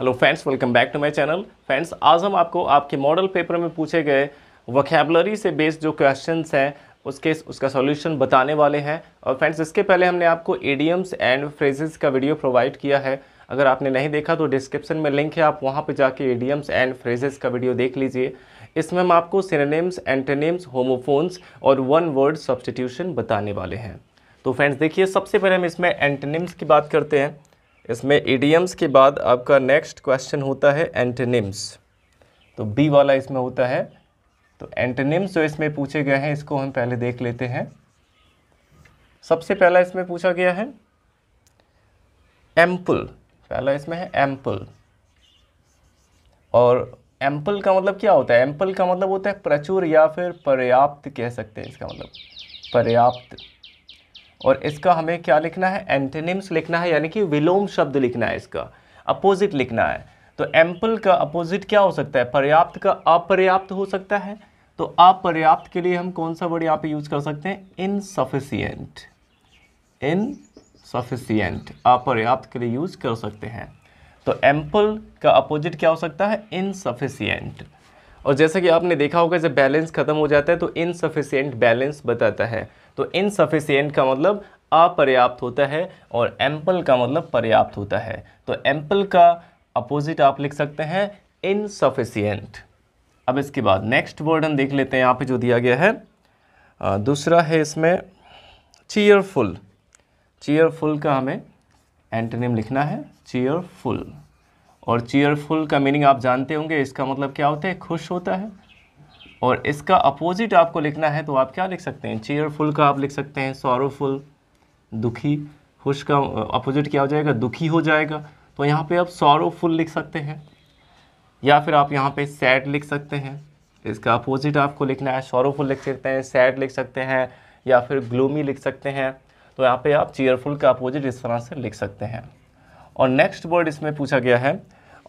hello friends welcome back to my channel friends आज हम आपको आपके मॉडल पेपर में पूछे गए वोकेबलरी से बेस्ड जो क्वेश्चंस हैं उसके उसका सॉल्यूशन बताने वाले हैं और फ्रेंड्स इसके पहले हमने आपको एडियम्स एंड फ्रेजेस का वीडियो प्रोवाइड किया है अगर आपने नहीं देखा तो डिस्क्रिप्शन में लिंक है आप वहाँ पर जाके एडियम्स एंड फ्रेजेस का वीडियो देख लीजिए इसमें हम आपको सिनेम्स एंटेनेम्स होमोफोन्स और वन वर्ड सब्सटीट्यूशन बताने वाले हैं तो फ्रेंड्स देखिए सबसे पहले हम इसमें एंटेनेम्स की बात करते हैं इसमें एडियम्स के बाद आपका नेक्स्ट क्वेश्चन होता है एंटेनिम्स तो बी वाला इसमें होता है तो एंटेनिम्स जो इसमें पूछे गए हैं इसको हम पहले देख लेते हैं सबसे पहला इसमें पूछा गया है एम्पल पहला इसमें है एम्पल और एम्पल का मतलब क्या होता है एम्पल का मतलब होता है प्रचुर या फिर पर्याप्त कह सकते हैं इसका मतलब पर्याप्त और इसका हमें क्या लिखना है एंटेनिम्स लिखना है यानी कि विलोम शब्द लिखना है इसका अपोजिट लिखना है तो एम्पल का अपोजिट क्या हो सकता है पर्याप्त का अपर्याप्त हो सकता है तो अपर्याप्त के लिए हम कौन सा वर्ड यहाँ पे यूज कर सकते हैं इन सफिसियंट अपर्याप्त के लिए यूज कर सकते हैं तो एम्पल का अपोजिट क्या हो सकता है सफिसियंट और जैसा कि आपने देखा होगा जब बैलेंस खत्म हो जाता है तो इनसफिसियंट बैलेंस बताता है तो इनसफिशियंट का मतलब अपर्याप्त होता है और एम्पल का मतलब पर्याप्त होता है तो एम्पल का अपोजिट आप लिख सकते हैं इनसफिशियंट अब इसके बाद नेक्स्ट वर्ड हम देख लेते हैं यहाँ पे जो दिया गया है आ, दूसरा है इसमें चीयरफुल चीयरफुल का हमें एंटनेम लिखना है चीयरफुल और चीयरफुल का मीनिंग आप जानते होंगे इसका मतलब क्या होता है खुश होता है और इसका अपोजिट आपको लिखना है तो आप क्या लिख सकते हैं चेयरफुल का आप लिख सकते हैं सॉरोफुल दुखी खुश का अपोजिट क्या हो जाएगा दुखी हो जाएगा तो यहाँ पे आप सॉरोफुल लिख सकते हैं या फिर आप यहाँ पे सैड लिख सकते हैं इसका अपोजिट आपको लिखना है सॉरोफुल लिख सकते हैं सैड लिख सकते हैं या फिर ग्लूमी लिख सकते हैं तो यहाँ पर आप चेयरफुल का अपोजिट इस तरह से लिख सकते हैं और नेक्स्ट वर्ड इसमें पूछा गया है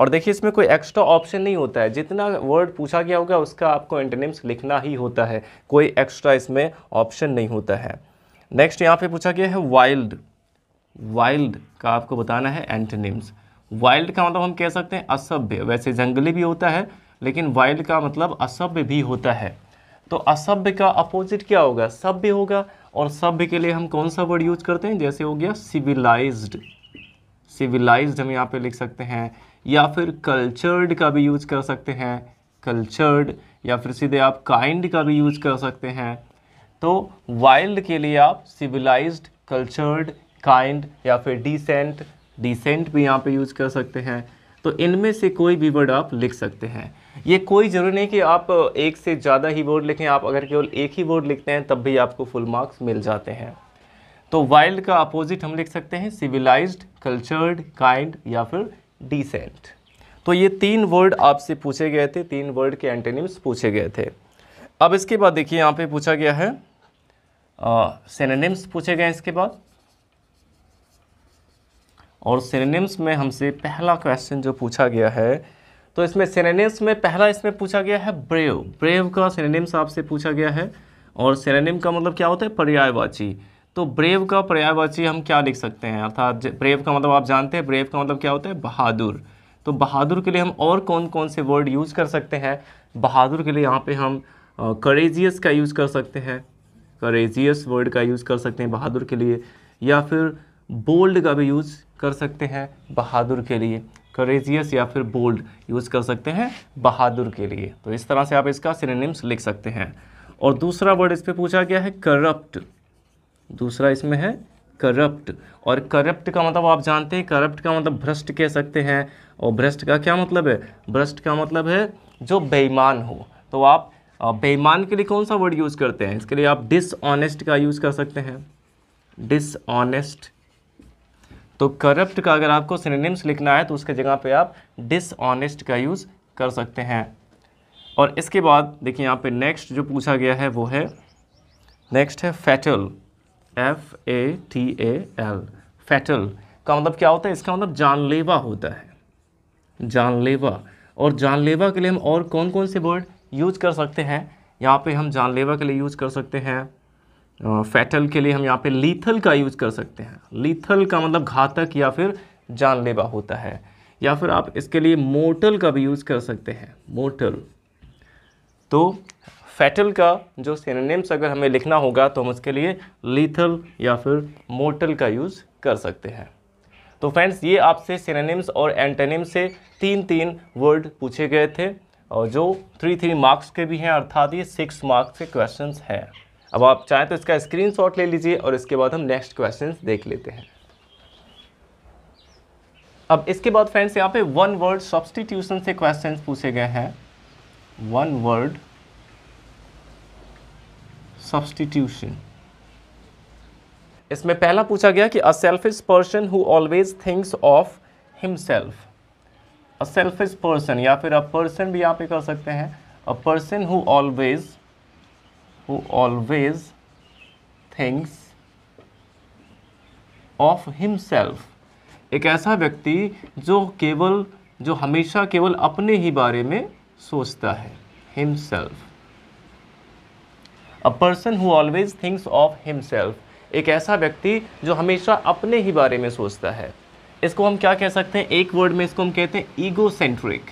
और देखिए इसमें कोई एक्स्ट्रा ऑप्शन नहीं होता है जितना वर्ड पूछा गया होगा उसका आपको एंटेनिम्स लिखना ही होता है कोई एक्स्ट्रा इसमें ऑप्शन नहीं होता है नेक्स्ट यहाँ पे पूछा गया है वाइल्ड वाइल्ड का आपको बताना है एंटेनिम्स वाइल्ड का मतलब हम कह सकते हैं असभ्य वैसे जंगली भी होता है लेकिन वाइल्ड का मतलब असभ्य भी होता है तो असभ्य का अपोजिट क्या होगा सभ्य होगा और सभ्य के लिए हम कौन सा वर्ड यूज करते हैं जैसे हो गया सिविलाइज्ड सिविलाइज्ड हम यहाँ पे लिख सकते हैं या फिर कल्चर्ड का भी यूज कर सकते हैं कल्चर्ड या फिर सीधे आप काइंड का भी यूज कर सकते हैं तो वाइल्ड के लिए आप सिविलाइज्ड कल्चर्ड काइंड या फिर डिसेंट डिसेंट भी यहाँ पे यूज कर सकते हैं तो इनमें से कोई भी वर्ड आप लिख सकते हैं ये कोई ज़रूरी नहीं कि आप एक से ज़्यादा ही वर्ड लिखें आप अगर केवल एक ही वर्ड लिखते हैं तब भी आपको फुल मार्क्स मिल जाते हैं तो वाइल्ड का अपोजिट हम लिख सकते हैं सिविलाइज्ड कल्चर्ड काइंड या फिर डिसेंट तो ये तीन वर्ड आपसे पूछे गए थे तीन वर्ड के एंटेनिम्स पूछे गए थे अब इसके बाद देखिए यहाँ पे पूछा गया है सेनेनिम्स पूछे गए इसके बाद और सेनेनिम्स में हमसे पहला क्वेश्चन जो पूछा गया है तो इसमें सेनेनिम्स में पहला इसमें पूछा गया है ब्रेव ब्रेव का सेनेनिम्स आपसे पूछा गया है और सेनेनिम का मतलब क्या होता है पर्यायवाची तो ब्रेव का पर्यायवाची हम क्या लिख सकते हैं अर्थात ब्रेव का मतलब आप जानते हैं ब्रेव का मतलब क्या होता है बहादुर तो बहादुर के लिए हम और कौन कौन से वर्ड यूज़ कर सकते हैं बहादुर के लिए यहाँ पे हम करेजियस का यूज़ कर सकते हैं करेजियस वर्ड का यूज़ कर सकते हैं बहादुर के लिए या फिर बोल्ड का भी यूज़ कर सकते हैं बहादुर के लिए करेजियस या फिर बोल्ड यूज़ कर सकते हैं बहादुर के लिए तो इस तरह से आप इसका सिनेम्स लिख सकते हैं और दूसरा वर्ड इस पर पूछा गया है करप्ट दूसरा इसमें है करप्ट और करप्ट का मतलब आप जानते हैं करप्ट का मतलब भ्रष्ट कह सकते हैं और भ्रष्ट का क्या मतलब है भ्रष्ट का मतलब है जो बेईमान हो तो आप बेईमान के लिए कौन सा वर्ड यूज़ करते हैं इसके लिए आप डिसऑनेस्ट का यूज़ कर सकते हैं डिसऑनेस्ट तो करप्ट का अगर आपको सिनेनिम्स लिखना है तो उसके जगह पे आप डिसऑनेस्ट का यूज़ कर सकते हैं और इसके बाद देखिए यहाँ पे नेक्स्ट जो पूछा गया है वो है नेक्स्ट है fatal F A T A L fatal का मतलब क्या होता है इसका मतलब जानलेवा होता है जानलेवा और जानलेवा के लिए हम और कौन कौन से वर्ड यूज कर सकते हैं यहाँ पे हम जानलेवा के लिए यूज कर सकते हैं फैटल के लिए हम यहाँ पे लीथल का यूज कर सकते हैं लीथल का मतलब घातक या फिर जानलेवा होता है या फिर आप इसके लिए मोटल का भी यूज़ कर सकते हैं मोटल तो फैटल का जो सिनोनिम्स अगर हमें लिखना होगा तो हम उसके लिए लीथल या फिर मोटल का यूज़ कर सकते हैं तो फ्रेंड्स ये आपसे सिनोनिम्स और एंटेनिम्स से तीन तीन वर्ड पूछे गए थे और जो थ्री थ्री मार्क्स के भी हैं अर्थात ये सिक्स मार्क्स के क्वेश्चन हैं अब आप चाहें तो इसका स्क्रीनशॉट ले लीजिए और इसके बाद हम नेक्स्ट क्वेश्चन देख लेते हैं अब इसके बाद फ्रेंड्स यहाँ पे वन वर्ड सब्सटीट्यूशन से क्वेश्चन पूछे गए हैं वन वर्ड सब्सटीट्यूशन इसमें पहला पूछा गया कि a selfish person who always thinks of himself a selfish person या फिर अ पर्सन भी यहाँ पे कर सकते हैं a person who always who always thinks of himself एक ऐसा व्यक्ति जो केवल जो हमेशा केवल अपने ही बारे में सोचता है himself a person who always thinks of himself एक ऐसा व्यक्ति जो हमेशा अपने ही बारे में सोचता है इसको हम क्या कह सकते हैं एक वर्ड में इसको हम कहते हैं ईगो सेंट्रिक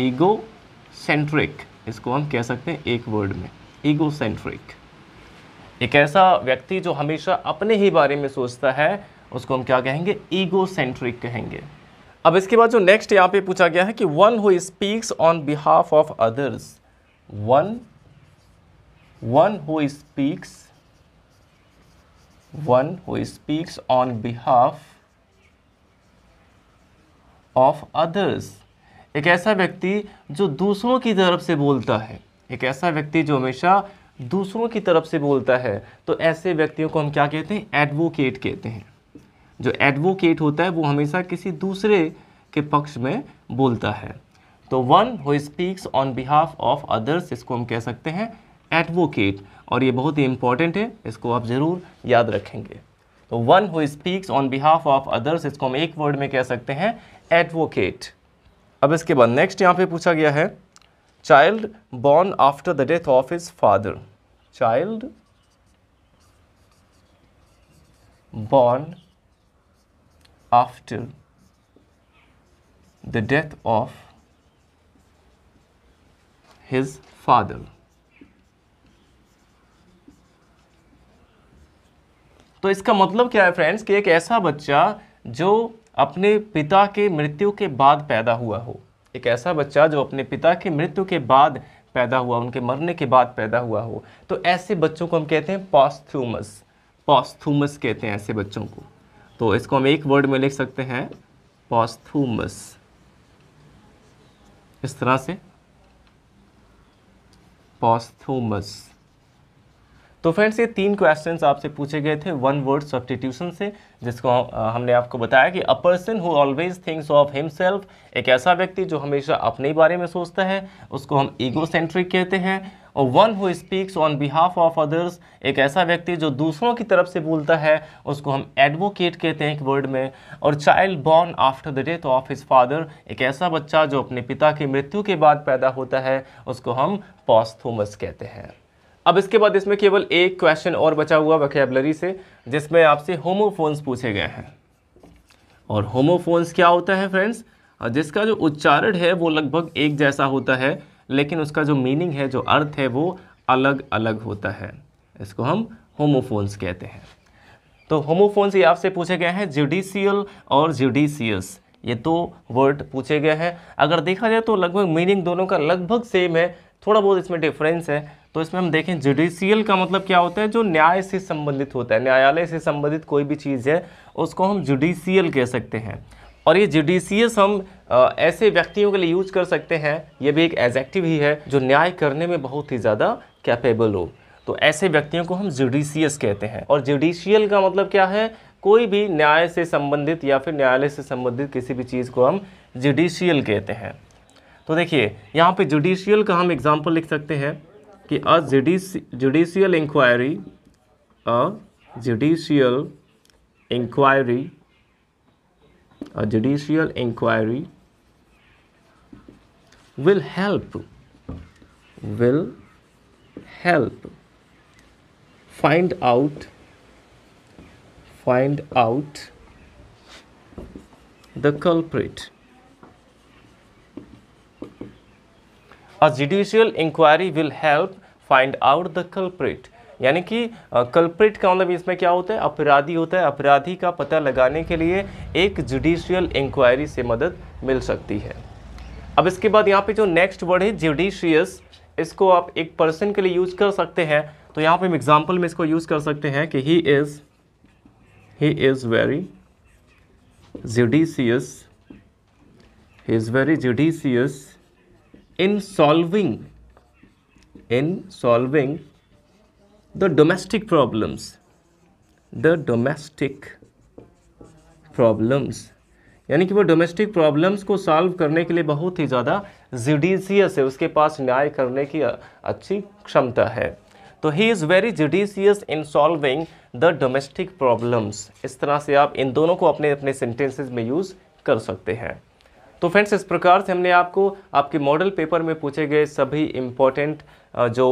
ईगो सेंट्रिक इसको हम कह सकते हैं एक वर्ड में ईगो सेंट्रिक एक ऐसा व्यक्ति जो हमेशा अपने ही बारे में सोचता है उसको हम क्या कहेंगे ईगो सेंट्रिक कहेंगे अब इसके बाद जो नेक्स्ट यहाँ पे पूछा गया है कि one who speaks on behalf of others one one who speaks one who speaks on behalf of others एक ऐसा व्यक्ति जो दूसरों की तरफ से बोलता है एक ऐसा व्यक्ति जो हमेशा दूसरों की तरफ से बोलता है तो ऐसे व्यक्तियों को हम क्या कहते हैं एडवोकेट कहते हैं जो एडवोकेट होता है वो हमेशा किसी दूसरे के पक्ष में बोलता है तो one who speaks on behalf of others इसको हम कह सकते हैं एडवोकेट और ये बहुत ही इंपॉर्टेंट है इसको आप ज़रूर याद रखेंगे तो one who speaks on behalf of others इसको हम एक वर्ड में कह सकते हैं एडवोकेट अब इसके बाद नेक्स्ट यहाँ पे पूछा गया है child born after the death of his father child born after the death of his father तो इसका मतलब क्या है फ्रेंड्स कि एक ऐसा बच्चा जो अपने पिता के मृत्यु के बाद पैदा हुआ हो एक ऐसा बच्चा जो अपने पिता की मृत्यु के बाद पैदा हुआ उनके मरने के बाद पैदा हुआ हो तो ऐसे बच्चों को हम कहते हैं पॉस्थ्यूमस पॉस्थ्यूमस कहते हैं ऐसे बच्चों को तो इसको हम एक वर्ड में लिख सकते हैं पॉस्थ्यूमस इस तरह से पॉस्थ्यूमस तो फ्रेंड्स ये तीन क्वेश्चन आपसे पूछे गए थे वन वर्ड सब्सटीट्यूशन से जिसको हमने आपको बताया कि a person who always thinks of himself एक ऐसा व्यक्ति जो हमेशा अपने बारे में सोचता है उसको हम ईगो सेंट्रिक कहते हैं और one who speaks on behalf of others एक ऐसा व्यक्ति जो दूसरों की तरफ से बोलता है उसको हम एडवोकेट कहते हैं एक वर्ड में और child born after the death of his father एक ऐसा बच्चा जो अपने पिता की मृत्यु के बाद पैदा होता है उसको हम पॉस्थोमस कहते हैं अब इसके बाद इसमें केवल एक क्वेश्चन और बचा हुआ वकेबलरी से जिसमें आपसे होमोफोन्स पूछे गए हैं और होमोफोन्स क्या होता है फ्रेंड्स जिसका जो उच्चारण है वो लगभग एक जैसा होता है लेकिन उसका जो मीनिंग है जो अर्थ है वो अलग अलग होता है इसको हम होमोफोन्स कहते हैं तो होमोफोन्स ये आपसे पूछे गए हैं जुडिशियल और जुडिशियस ये दो तो वर्ड पूछे गए हैं अगर देखा जाए तो लगभग मीनिंग दोनों का लगभग सेम है थोड़ा बहुत इसमें डिफरेंस है तो इसमें हम देखें जुडिशियल का मतलब क्या होता है जो न्याय से संबंधित होता है न्यायालय से संबंधित कोई भी चीज़ है उसको हम जुडिशियल कह सकते हैं और ये जुडिशियस हम ऐसे व्यक्तियों के लिए यूज कर सकते हैं ये भी एक एजेक्टिव ही है जो न्याय करने में बहुत ही ज़्यादा कैपेबल हो तो ऐसे व्यक्तियों को हम जुडिशियस कहते हैं और जुडिशियल का मतलब क्या है कोई भी न्याय से संबंधित या फिर न्यायालय से संबंधित किसी भी चीज़ को हम जुडिशियल कहते हैं तो देखिए यहाँ पे जुडिशियल का हम एग्जाम्पल लिख सकते हैं कि अ जुडिश judicial inquiry a judicial inquiry a judicial inquiry will help will help find out find out the culprit a judicial inquiry will help find out the culprit यानी कि कल्प्रिट का मतलब इसमें क्या होता है अपराधी होता है अपराधी का पता लगाने के लिए एक जुडिशियल इंक्वायरी से मदद मिल सकती है अब इसके बाद यहाँ पे जो नेक्स्ट वर्ड है जुडिशियस इसको आप एक पर्सन के लिए यूज कर सकते हैं तो यहाँ पे हम एग्जाम्पल में इसको यूज कर सकते हैं कि he is he is very judicious he is very judicious in solving in solving the domestic problems the domestic problems यानी कि वो डोमेस्टिक प्रॉब्लम्स को सॉल्व करने के लिए बहुत ही ज़्यादा जुडिशियस है उसके पास न्याय करने की अच्छी क्षमता है तो he is very judicious in solving the domestic problems इस तरह से आप इन दोनों को अपने अपने सेंटेंसेस में यूज़ कर सकते हैं तो फ्रेंड्स इस प्रकार से हमने आपको आपके मॉडल पेपर में पूछे गए सभी इम्पॉर्टेंट जो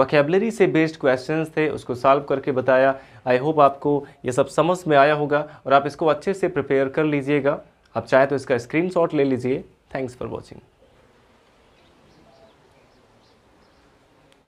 वकेबलरी से बेस्ड क्वेश्चंस थे उसको सॉल्व करके बताया आई होप आपको ये सब समझ में आया होगा और आप इसको अच्छे से प्रिपेयर कर लीजिएगा आप चाहे तो इसका स्क्रीनशॉट ले लीजिए थैंक्स फॉर वॉचिंग